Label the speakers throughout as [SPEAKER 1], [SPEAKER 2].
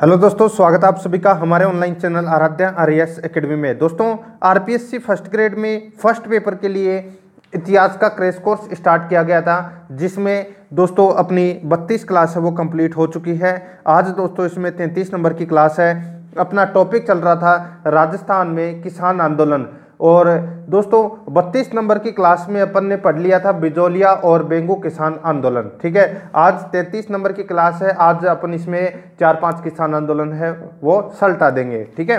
[SPEAKER 1] hello दोस्तों स्वागत आप सभी का हमारे online channel Aradhya S academy में दोस्तों आरपीएससी फर्स्ट ग्रेड में फर्स्ट पेपर के लिए इतिहास का क्रेश कोर्स स्टार्ट किया गया था जिसमें दोस्तों अपनी 32 क्लास है वो कंप्लीट हो चुकी है आज दोस्तों इसमें 33 नंबर की क्लास है अपना टॉपिक चल रहा था राजस्थान में किसान आंदोलन और दोस्तों 32 नंबर की क्लास में अपन ने पढ़ लिया था बिजोलिया और बेंगू किसान आंदोलन ठीक है आज 33 नंबर की क्लास है आज अपन इसमें चार पांच किसान आंदोलन है वो सल्टा देंगे ठीक है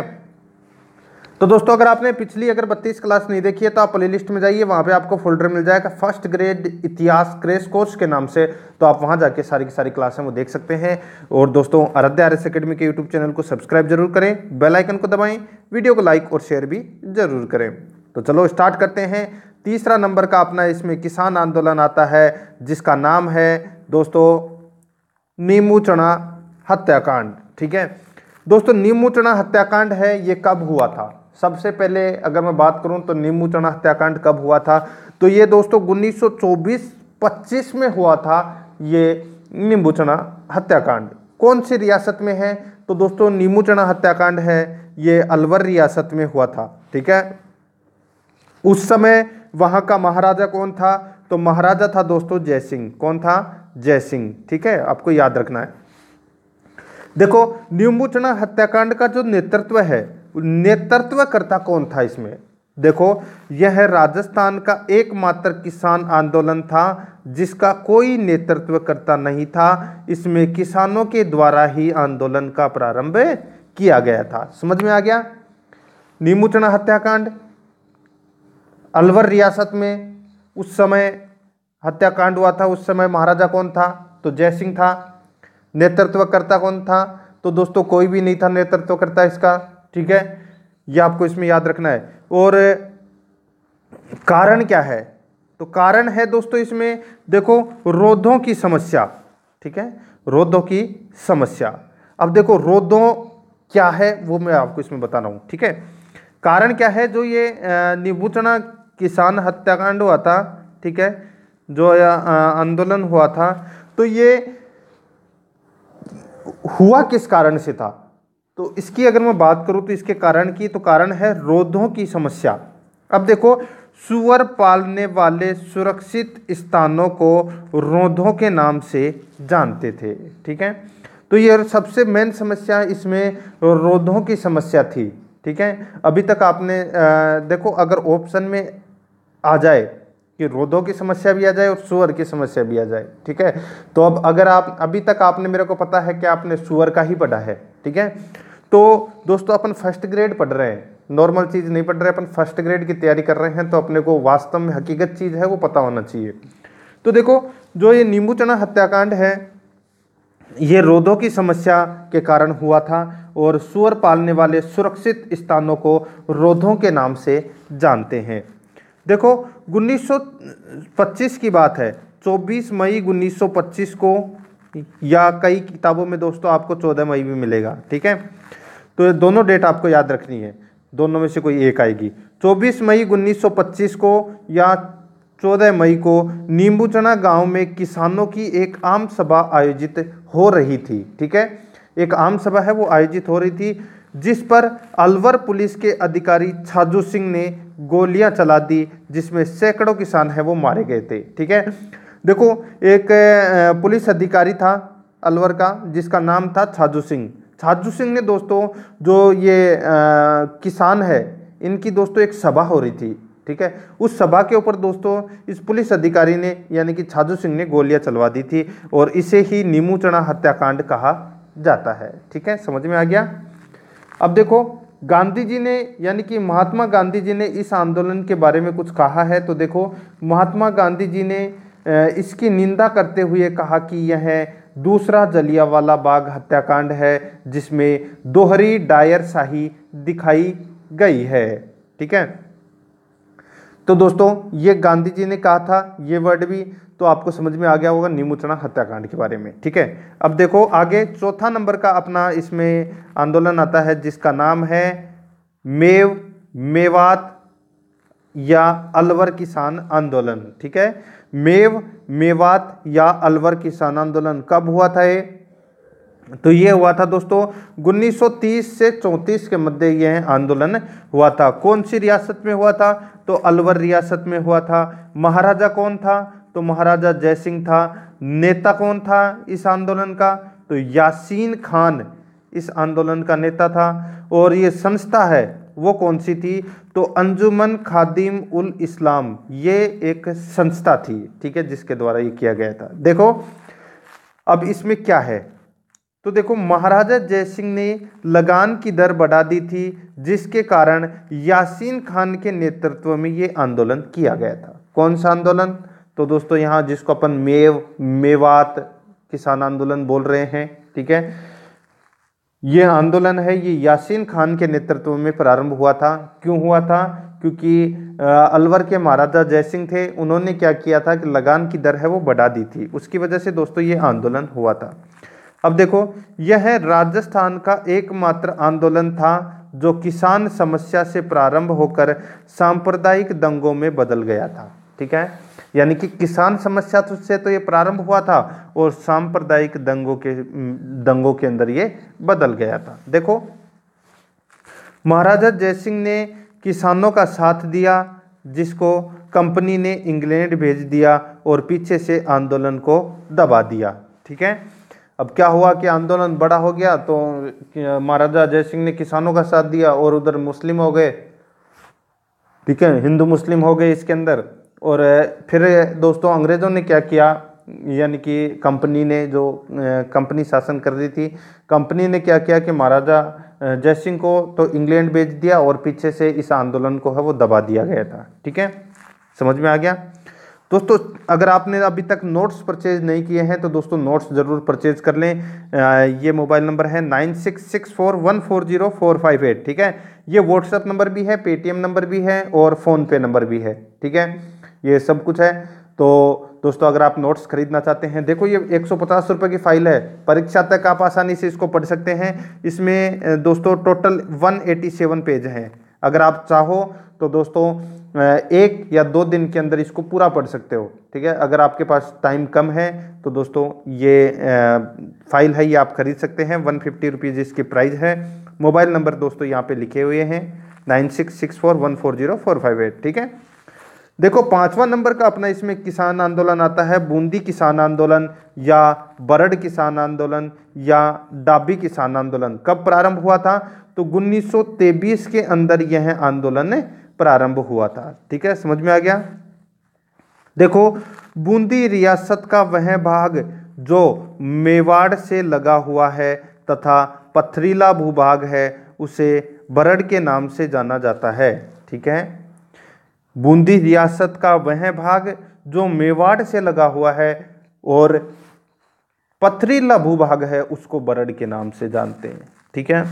[SPEAKER 1] तो दोस्तों अगर आपने पिछली अगर बत्तीस क्लास नहीं देखी है तो आप प्ले लिस्ट में जाइए वहाँ पे आपको फोल्डर मिल जाएगा फर्स्ट ग्रेड इतिहास क्रेश कोर्स के नाम से तो आप वहाँ जाके सारी की सारी क्लासें वो देख सकते हैं और दोस्तों आराध्या आर एस अकेडमी के यूट्यूब चैनल को सब्सक्राइब जरूर करें बेलाइकन को दबाएँ वीडियो को लाइक और शेयर भी जरूर करें तो चलो स्टार्ट करते हैं तीसरा नंबर का अपना इसमें किसान आंदोलन आता है जिसका नाम है दोस्तों नीमू चना हत्याकांड ठीक है दोस्तों नीमू चना हत्याकांड है ये कब हुआ था सबसे पहले अगर मैं बात करूं तो नीमू चना हत्याकांड कब हुआ था तो ये दोस्तों उन्नीस सौ में हुआ था ये नीमू चना हत्याकांड कौन सी रियासत में है तो दोस्तों नीमू चना हत्याकांड है ये अलवर रियासत में हुआ था ठीक है उस समय वहां का महाराजा कौन था तो महाराजा था दोस्तों जय सिंह कौन था जय सिंह ठीक है आपको याद रखना है देखो चना हत्याकांड का जो नेतृत्व है नेतृत्वकर्ता कौन था इसमें देखो यह राजस्थान का एकमात्र किसान आंदोलन था जिसका कोई नेतृत्वकर्ता नहीं था इसमें किसानों के द्वारा ही आंदोलन का प्रारंभ किया गया था समझ में आ गया नीमूचना हत्याकांड अलवर रियासत में उस समय हत्याकांड हुआ था उस समय महाराजा कौन था तो जय सिंह था नेतृत्वकर्ता कौन था तो दोस्तों कोई भी नहीं था नेतृत्वकर्ता इसका ठीक है ये आपको इसमें याद रखना है और कारण क्या है तो कारण है दोस्तों इसमें देखो रोधों की समस्या ठीक है रोधों की समस्या अब देखो रोधों क्या है वो मैं आपको इसमें बता रहा हूँ ठीक है कारण क्या है जो ये निभूचना किसान हत्याकांड हुआ था ठीक है जो आंदोलन हुआ था तो ये हुआ किस कारण से था तो इसकी अगर मैं बात करूँ तो इसके कारण की तो कारण है रोधों की समस्या अब देखो सुअर पालने वाले सुरक्षित स्थानों को रोधों के नाम से जानते थे ठीक है तो ये सबसे मेन समस्या इसमें रोधों की समस्या थी ठीक है अभी तक आपने आ, देखो अगर ऑप्शन में आ जाए कि रोधों की समस्या भी आ जाए और सुअर की समस्या भी आ जाए ठीक है तो अब अगर आप अभी तक आपने मेरे को पता है कि आपने सुअर का ही पढ़ा है ठीक है तो दोस्तों अपन फर्स्ट ग्रेड पढ़ रहे हैं नॉर्मल चीज़ नहीं पढ़ रहे अपन फर्स्ट ग्रेड की तैयारी कर रहे हैं तो अपने को वास्तव में हकीकत चीज़ है वो पता होना चाहिए तो देखो जो ये नींबू चना हत्याकांड है ये रोधों की समस्या के कारण हुआ था और सुअर पालने वाले सुरक्षित स्थानों को रोधों के नाम से जानते हैं देखो 1925 की बात है 24 मई 1925 को या कई किताबों में दोस्तों आपको चौदह मई भी मिलेगा ठीक है तो ये दोनों डेट आपको याद रखनी है दोनों में से कोई एक आएगी चौबीस मई उन्नीस को या चौदह मई को नींबूचना गांव में किसानों की एक आम सभा आयोजित हो रही थी ठीक है एक आम सभा है वो आयोजित हो रही थी जिस पर अलवर पुलिस के अधिकारी छाजू सिंह ने गोलियां चला दी जिसमें सैकड़ों किसान हैं वो मारे गए थे ठीक है देखो एक पुलिस अधिकारी था अलवर का जिसका नाम था छाजू सिंह छाजू सिंह ने दोस्तों जो ये आ, किसान है इनकी दोस्तों एक सभा हो रही थी ठीक है उस सभा के ऊपर दोस्तों इस पुलिस अधिकारी ने यानी कि छाजू सिंह ने गोलियां चलवा दी थी और इसे ही नीमू चना हत्याकांड कहा जाता है ठीक है समझ में आ गया अब देखो गांधी जी ने यानी कि महात्मा गांधी जी ने इस आंदोलन के बारे में कुछ कहा है तो देखो महात्मा गांधी जी ने इसकी निंदा करते हुए कहा कि यह दूसरा जलियावाला बाग हत्याकांड है जिसमें दोहरी डायर शाही दिखाई गई है ठीक है तो दोस्तों ये गांधी जी ने कहा था ये वर्ड भी तो आपको समझ में आ गया होगा नीमुचना हत्याकांड के बारे में ठीक है अब देखो आगे चौथा नंबर का अपना इसमें आंदोलन आता है जिसका नाम है मेव मेवात या अलवर किसान आंदोलन ठीक है मेव मेवात या अलवर किसान आंदोलन कब हुआ था ये तो ये हुआ था दोस्तों 1930 से 34 के मध्य ये आंदोलन हुआ था कौन सी रियासत में हुआ था तो अलवर रियासत में हुआ था महाराजा कौन था तो महाराजा जयसिंह था नेता कौन था इस आंदोलन का तो यासीन खान इस आंदोलन का नेता था और ये संस्था है वो कौन सी थी तो अंजुमन खादिम उल इस्लाम ये एक संस्था थी ठीक है जिसके द्वारा ये किया गया था देखो अब इसमें क्या है तो देखो महाराजा जयसिंह ने लगान की दर बढ़ा दी थी जिसके कारण यासीन खान के नेतृत्व में ये आंदोलन किया गया था कौन सा आंदोलन तो दोस्तों यहाँ जिसको अपन मेव मेवात किसान आंदोलन बोल रहे हैं ठीक है ये आंदोलन है ये यासीन खान के नेतृत्व में प्रारंभ हुआ था क्यों हुआ था क्योंकि अलवर के महाराजा जयसिंह थे उन्होंने क्या किया था कि लगान की दर है वो बढ़ा दी थी उसकी वजह से दोस्तों ये आंदोलन हुआ था अब देखो यह राजस्थान का एकमात्र आंदोलन था जो किसान समस्या से प्रारंभ होकर सांप्रदायिक दंगों में बदल गया था ठीक है यानी कि किसान समस्या तो से तो ये प्रारंभ हुआ था और सांप्रदायिक दंगों के दंगों के अंदर ये बदल गया था देखो महाराजा जयसिंह ने किसानों का साथ दिया जिसको कंपनी ने इंग्लैंड भेज दिया और पीछे से आंदोलन को दबा दिया ठीक है अब क्या हुआ कि आंदोलन बड़ा हो गया तो महाराजा सिंह ने किसानों का साथ दिया और उधर मुस्लिम हो गए ठीक है हिंदू मुस्लिम हो गए इसके अंदर और फिर दोस्तों अंग्रेज़ों ने क्या किया यानी कि कंपनी ने जो कंपनी शासन कर रही थी कंपनी ने क्या किया कि महाराजा जय सिंह को तो इंग्लैंड भेज दिया और पीछे से इस आंदोलन को है वो दबा दिया गया था ठीक है समझ में आ गया दोस्तों अगर आपने अभी तक नोट्स परचेज नहीं किए हैं तो दोस्तों नोट्स ज़रूर परचेज कर लें ये मोबाइल नंबर है nine six six four one four zero four five eight ठीक है ये व्हाट्सअप नंबर भी है पेटीएम नंबर भी है और फ़ोनपे नंबर भी है ठीक है ये सब कुछ है तो दोस्तों अगर आप नोट्स खरीदना चाहते हैं देखो ये एक सौ की फ़ाइल है परीक्षा तक आप आसानी से इसको पढ़ सकते हैं इसमें दोस्तों टोटल 187 पेज हैं अगर आप चाहो तो दोस्तों एक या दो दिन के अंदर इसको पूरा पढ़ सकते हो ठीक है अगर आपके पास टाइम कम है तो दोस्तों ये फाइल है ये आप खरीद सकते हैं वन फिफ्टी रुपीज़ इसकी प्राइस है मोबाइल नंबर दोस्तों यहाँ पे लिखे हुए हैं nine six six four one four zero four five eight ठीक है देखो पांचवा नंबर का अपना इसमें किसान आंदोलन आता है बूंदी किसान आंदोलन या बरड किसान आंदोलन या डाबी किसान आंदोलन कब प्रारंभ हुआ था तो 1923 के अंदर यह आंदोलन प्रारंभ हुआ था ठीक है समझ में आ गया देखो बूंदी रियासत का वह भाग जो मेवाड़ से लगा हुआ है तथा पथरीला भूभाग है उसे बरड के नाम से जाना जाता है ठीक है बूंदी रियासत का वह भाग जो मेवाड़ से लगा हुआ है और पथरीला भूभाग है उसको बरड़ के नाम से जानते हैं ठीक है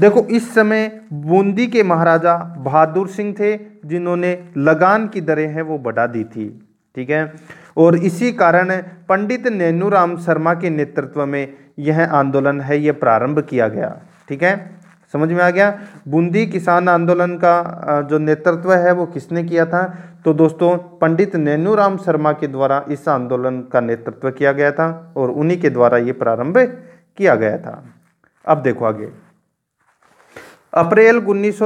[SPEAKER 1] देखो इस समय बूंदी के महाराजा बहादुर सिंह थे जिन्होंने लगान की दरें हैं वो बढ़ा दी थी ठीक है और इसी कारण पंडित नैनू राम शर्मा के नेतृत्व में यह आंदोलन है यह प्रारंभ किया गया ठीक है समझ में आ गया बूंदी किसान आंदोलन का जो नेतृत्व है वो किसने किया था तो दोस्तों पंडित नेनूराम शर्मा के द्वारा इस आंदोलन का नेतृत्व किया गया था और उन्हीं के द्वारा ये प्रारंभ किया गया था अब देखो आगे अप्रैल उन्नीस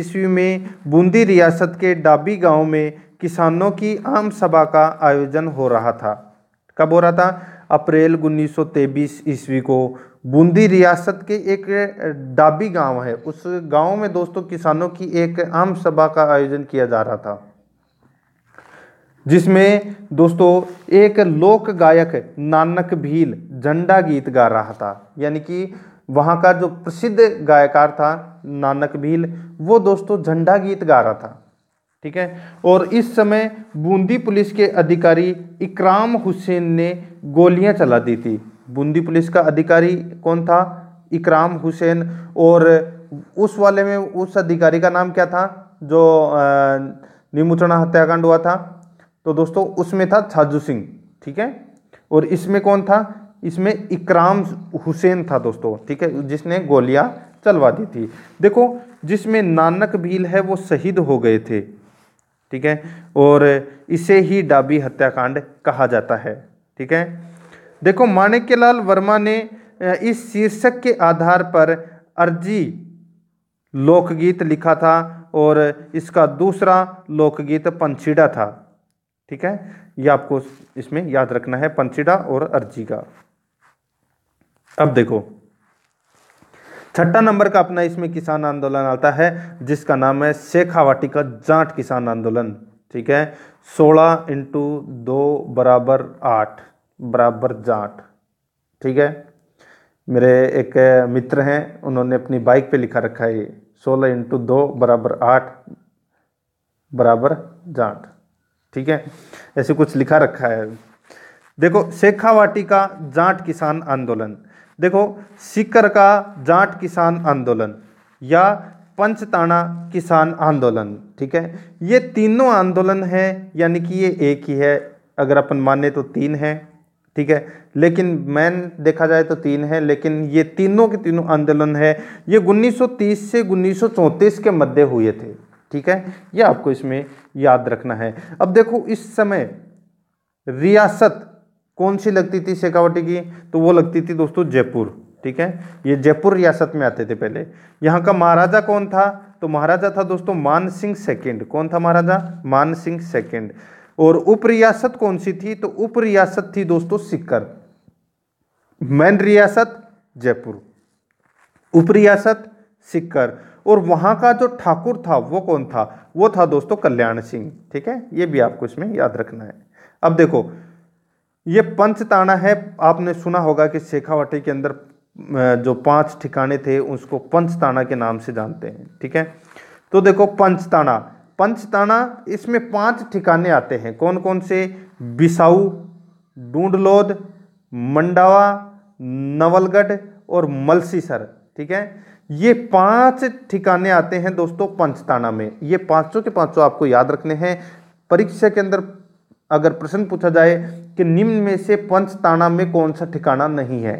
[SPEAKER 1] ईस्वी में बूंदी रियासत के डाबी गांव में किसानों की आम सभा का आयोजन हो रहा था कब हो रहा था अप्रैल तेबीस ईस्वी को बूंदी रियासत के एक डाबी गांव है उस गांव में दोस्तों किसानों की एक आम सभा का आयोजन किया जा रहा था जिसमें दोस्तों एक लोक गायक नानक भील झंडा गीत गा रहा था यानी कि वहाँ का जो प्रसिद्ध गायकार था नानक भील वो दोस्तों झंडा गीत गा रहा था ठीक है और इस समय बूंदी पुलिस के अधिकारी इकराम हुसैन ने गोलियां चला दी थी बूंदी पुलिस का अधिकारी कौन था इकराम हुसैन और उस वाले में उस अधिकारी का नाम क्या था जो निमुचना हत्याकांड हुआ था तो दोस्तों उसमें था छाजू सिंह ठीक है और इसमें कौन था इसमें इकराम हुसैन था दोस्तों ठीक है जिसने गोलियां चलवा दी थी देखो जिसमें नानक भील है वो शहीद हो गए थे ठीक है और इसे ही डाबी हत्याकांड कहा जाता है ठीक है देखो माणिक्यलाल वर्मा ने इस शीर्षक के आधार पर अर्जी लोकगीत लिखा था और इसका दूसरा लोकगीत पंछीड़ा था ठीक है यह आपको इसमें याद रखना है पंछीड़ा और अर्जी का अब देखो छठा नंबर का अपना इसमें किसान आंदोलन आता है जिसका नाम है शेखावाटी का जाट किसान आंदोलन ठीक है सोलह इंटू दो बराबर आठ बराबर जाट ठीक है मेरे एक मित्र हैं उन्होंने अपनी बाइक पे लिखा रखा है ये सोलह इंटू दो बराबर आठ बराबर जाट ठीक है ऐसे कुछ लिखा रखा है देखो शेखावाटी का जाट किसान आंदोलन देखो सिकर का जाट किसान आंदोलन या पंचताना किसान आंदोलन ठीक है ये तीनों आंदोलन है यानी कि ये एक ही है अगर अपन माने तो तीन है ठीक है लेकिन मैन देखा जाए तो तीन है लेकिन ये तीनों के तीनों आंदोलन है ये 1930 से 1934 के मध्य हुए थे ठीक है ये आपको इसमें याद रखना है अब देखो इस समय रियासत कौन सी लगती थी शेखावटी की तो वो लगती थी दोस्तों जयपुर ठीक है ये जयपुर रियासत में आते थे पहले यहाँ का महाराजा कौन था तो महाराजा था दोस्तों मान सिंह सेकेंड कौन था महाराजा मान सिंह सेकेंड और उप रियासत कौन सी थी तो उप रियासत थी दोस्तों सिक्कर मैन रियासत जयपुर उप रियासत सिक्कर और वहां का जो ठाकुर था वो कौन था वो था दोस्तों कल्याण सिंह ठीक है ये भी आपको इसमें याद रखना है अब देखो ये पंचताना है आपने सुना होगा कि शेखावाटी के अंदर जो पांच ठिकाने थे उसको पंचताना के नाम से जानते हैं ठीक है तो देखो पंचताना पंचताना इसमें पांच ठिकाने आते हैं कौन कौन से बिसाऊ डूडलोद मंडावा नवलगढ़ और मलसीसर ठीक है ये पांच ठिकाने आते हैं दोस्तों पंचताना में ये पांचों के पांचों आपको याद रखने हैं परीक्षा के अंदर अगर प्रश्न पूछा जाए कि निम्न में से पंचताना में कौन सा ठिकाना नहीं है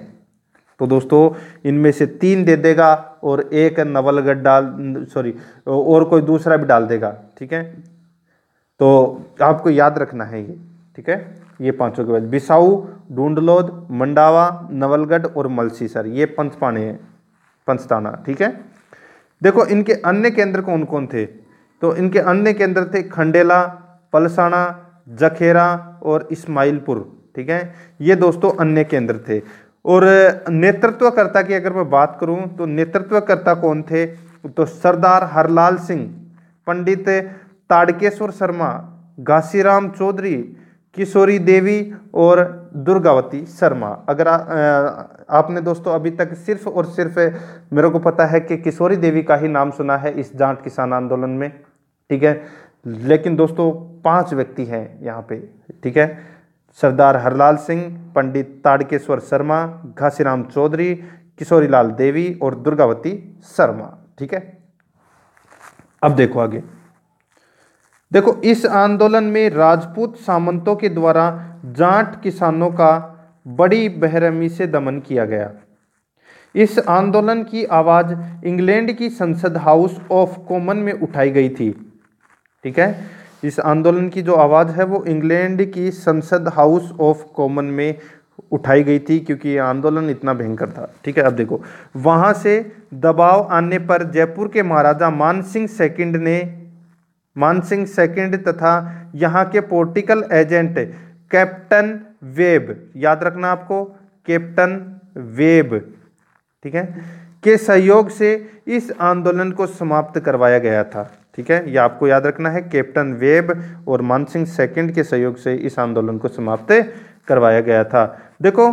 [SPEAKER 1] तो दोस्तों इनमें से तीन दे देगा और एक नवलगढ़ डाल सॉरी और कोई दूसरा भी डाल देगा ठीक है तो आपको याद रखना है ये ठीक है ये पांचों के बाद बिसाऊ ढूंढलोद मंडावा नवलगढ़ और मलसी सर ये पाने हैं पंचताना ठीक है देखो इनके अन्य केंद्र कौन कौन थे तो इनके अन्य केंद्र थे खंडेला पलसाना जखेरा और इस्माइलपुर ठीक है ये दोस्तों अन्य केंद्र थे और नेतृत्वकर्ता की अगर मैं बात करूं तो नेतृत्वकर्ता कौन थे तो सरदार हरलाल सिंह पंडित ताड़केश्वर शर्मा घासीराम चौधरी किशोरी देवी और दुर्गावती शर्मा अगर आ, आपने दोस्तों अभी तक सिर्फ और सिर्फ मेरे को पता है कि किशोरी देवी का ही नाम सुना है इस जाट किसान आंदोलन में ठीक है लेकिन दोस्तों पांच व्यक्ति हैं यहाँ पे ठीक है सरदार हरलाल सिंह पंडित ताड़केश्वर शर्मा घासीराम चौधरी किशोरीलाल देवी और दुर्गावती शर्मा ठीक है अब देखो आगे देखो इस आंदोलन में राजपूत सामंतों के द्वारा जाट किसानों का बड़ी बहरमी से दमन किया गया इस आंदोलन की आवाज़ इंग्लैंड की संसद हाउस ऑफ कॉमन में उठाई गई थी ठीक है इस आंदोलन की जो आवाज़ है वो इंग्लैंड की संसद हाउस ऑफ कॉमन में उठाई गई थी क्योंकि ये आंदोलन इतना भयंकर था ठीक है अब देखो वहाँ से दबाव आने पर जयपुर के महाराजा मान सिंह सेकेंड ने मान सिंह सेकेंड तथा यहाँ के पोलिटिकल एजेंट कैप्टन वेब याद रखना आपको कैप्टन वेब ठीक है के सहयोग से इस आंदोलन को समाप्त करवाया गया था ठीक है ये आपको याद रखना है कैप्टन वेब और मानसिंह सेकंड के सहयोग से इस आंदोलन को समाप्त करवाया गया था देखो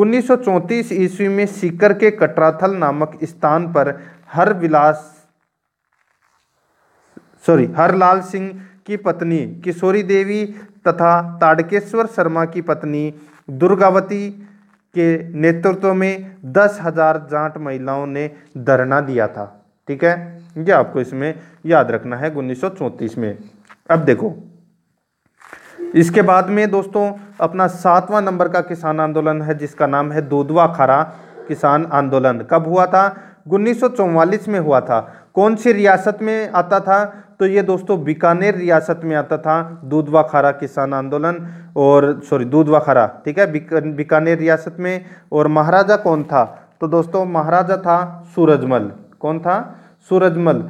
[SPEAKER 1] उन्नीस ईस्वी में सीकर के कटराथल नामक स्थान पर हर विलास सॉरी हरलाल सिंह की पत्नी किशोरी देवी तथा ताड़केश्वर शर्मा की पत्नी दुर्गावती के नेतृत्व में दस हजार जाट महिलाओं ने धरना दिया था ठीक है ये आपको इसमें याद रखना है उन्नीस में अब देखो इसके बाद में दोस्तों अपना सातवां नंबर का किसान आंदोलन है जिसका नाम है दूधवा खारा किसान आंदोलन कब हुआ था उन्नीस में हुआ था कौन सी रियासत में आता था तो ये दोस्तों बीकानेर रियासत में आता था दूधवा खारा किसान आंदोलन और सॉरी दूधवा खारा ठीक है बीकानेर रियासत में और महाराजा कौन था तो दोस्तों महाराजा था सूरजमल कौन था सूरजमल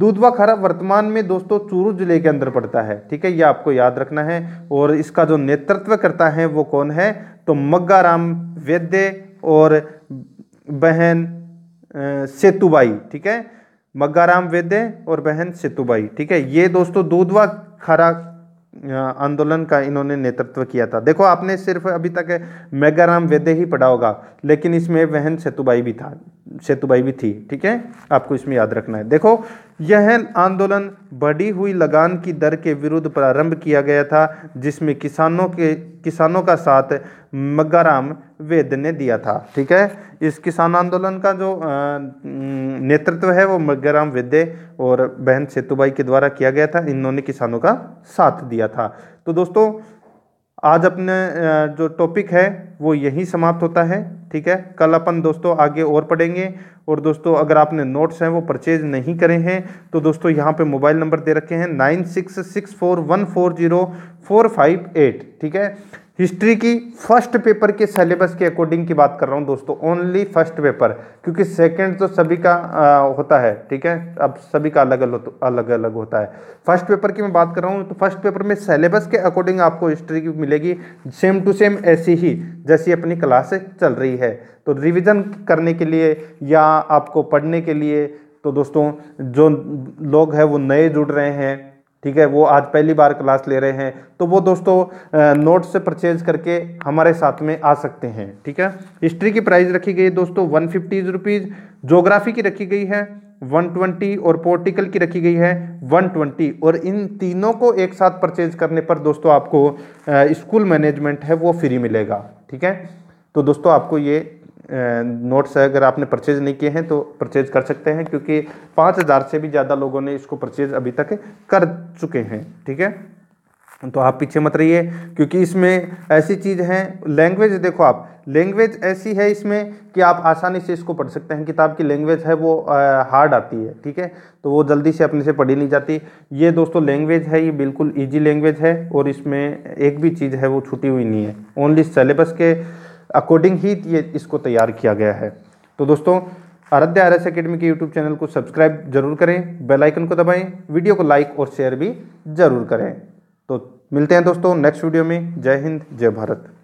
[SPEAKER 1] दूधवा खरा वर्तमान में दोस्तों चूरू जिले के अंदर पड़ता है ठीक है ये आपको याद रखना है और इसका जो नेतृत्व करता है वो कौन है तो मग्गाराम वैद्य और बहन सेतुबाई ठीक है मग्गाराम वैद्य और बहन सेतुबाई ठीक है ये दोस्तों दूधवा खरा आंदोलन का इन्होंने नेतृत्व किया था देखो आपने सिर्फ अभी तक मेगाराम वेदे ही पढ़ा होगा लेकिन इसमें वहन सेतुबाई भी था सेतुबाई भी थी ठीक है आपको इसमें याद रखना है देखो यह आंदोलन बढ़ी हुई लगान की दर के विरुद्ध प्रारंभ किया गया था जिसमें किसानों के किसानों का साथ मगाराम वेद ने दिया था ठीक है इस किसान आंदोलन का जो नेतृत्व है वो मग्गाराम वेदे और बहन सेतुबाई के द्वारा किया गया था इन्होंने किसानों का साथ दिया था तो दोस्तों आज अपने जो टॉपिक है वो यहीं समाप्त होता है ठीक है कल अपन दोस्तों आगे और पढ़ेंगे और दोस्तों अगर आपने नोट्स हैं वो परचेज नहीं करे हैं तो दोस्तों यहाँ पे मोबाइल नंबर दे रखे हैं nine six six four one four zero four five eight ठीक है हिस्ट्री की फर्स्ट पेपर के सिलेबस के अकॉर्डिंग की बात कर रहा हूँ दोस्तों ओनली फर्स्ट पेपर क्योंकि सेकेंड तो सभी का आ, होता है ठीक है अब सभी का अलग अलग अलग अलग होता है फर्स्ट पेपर की मैं बात कर रहा हूँ तो फर्स्ट पेपर में सिलेबस के अकॉर्डिंग आपको हिस्ट्री की मिलेगी सेम टू सेम ऐसी ही जैसी अपनी क्लास चल रही है तो रिवीजन करने के लिए या आपको पढ़ने के लिए तो दोस्तों जो लोग हैं वो नए जुड़ रहे हैं ठीक है वो आज पहली बार क्लास ले रहे हैं तो वो दोस्तों नोट से परचेज करके हमारे साथ में आ सकते हैं ठीक है हिस्ट्री की प्राइस रखी गई है दोस्तों वन फिफ्टीज रुपीज़ जोग्राफी की रखी गई है वन ट्वेंटी और पोर्टिकल की रखी गई है वन ट्वेंटी और इन तीनों को एक साथ परचेज करने पर दोस्तों आपको स्कूल मैनेजमेंट है वो फ्री मिलेगा ठीक है तो दोस्तों आपको ये नोट्स अगर आपने परचेज़ नहीं किए हैं तो परचेज़ कर सकते हैं क्योंकि पाँच हज़ार से भी ज़्यादा लोगों ने इसको परचेज़ अभी तक कर चुके हैं ठीक है तो आप पीछे मत रहिए क्योंकि इसमें ऐसी चीज़ है लैंग्वेज देखो आप लैंग्वेज ऐसी है इसमें कि आप आसानी से इसको पढ़ सकते हैं किताब की लैंग्वेज है वो हार्ड आती है ठीक है तो वो जल्दी से अपने से पढ़ी नहीं जाती ये दोस्तों लैंग्वेज है ये बिल्कुल ईजी लैंग्वेज है और इसमें एक भी चीज़ है वो छुटी हुई नहीं है ओनली सिलेबस के अकॉर्डिंग ही ये इसको तैयार किया गया है तो दोस्तों आराध्या आर एस अकेडमी के यूट्यूब चैनल को सब्सक्राइब जरूर करें बेल आइकन को दबाएं वीडियो को लाइक और शेयर भी जरूर करें तो मिलते हैं दोस्तों नेक्स्ट वीडियो में जय हिंद जय भारत